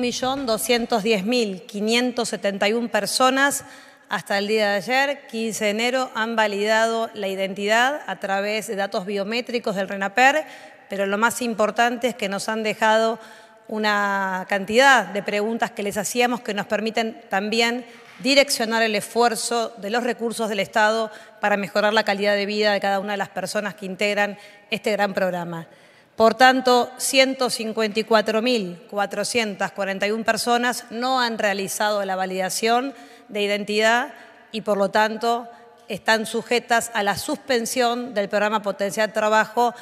1.210.571 personas hasta el día de ayer, 15 de enero, han validado la identidad a través de datos biométricos del RENAPER, pero lo más importante es que nos han dejado una cantidad de preguntas que les hacíamos que nos permiten también direccionar el esfuerzo de los recursos del Estado para mejorar la calidad de vida de cada una de las personas que integran este gran programa. Por tanto, 154.441 personas no han realizado la validación de identidad y, por lo tanto, están sujetas a la suspensión del programa Potencial Trabajo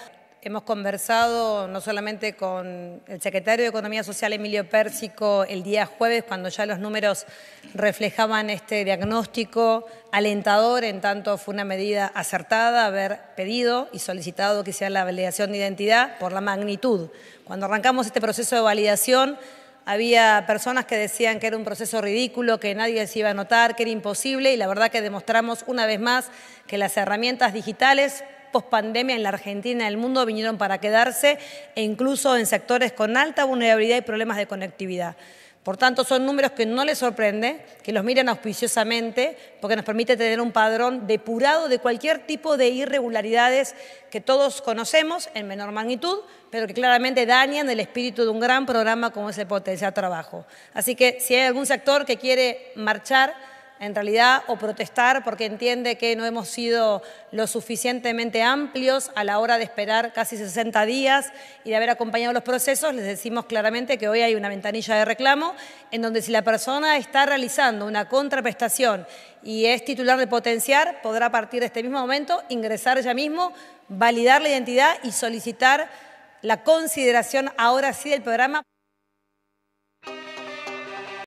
Hemos conversado no solamente con el secretario de Economía Social, Emilio Pérsico, el día jueves, cuando ya los números reflejaban este diagnóstico alentador, en tanto fue una medida acertada haber pedido y solicitado que sea la validación de identidad por la magnitud. Cuando arrancamos este proceso de validación, había personas que decían que era un proceso ridículo, que nadie se iba a notar, que era imposible y la verdad que demostramos una vez más que las herramientas digitales pandemia en la Argentina y en el mundo vinieron para quedarse e incluso en sectores con alta vulnerabilidad y problemas de conectividad. Por tanto, son números que no les sorprende, que los miren auspiciosamente, porque nos permite tener un padrón depurado de cualquier tipo de irregularidades que todos conocemos en menor magnitud, pero que claramente dañan el espíritu de un gran programa como ese el Potencial Trabajo. Así que si hay algún sector que quiere marchar, en realidad, o protestar porque entiende que no hemos sido lo suficientemente amplios a la hora de esperar casi 60 días y de haber acompañado los procesos, les decimos claramente que hoy hay una ventanilla de reclamo en donde si la persona está realizando una contraprestación y es titular de potenciar, podrá a partir de este mismo momento ingresar ya mismo, validar la identidad y solicitar la consideración ahora sí del programa.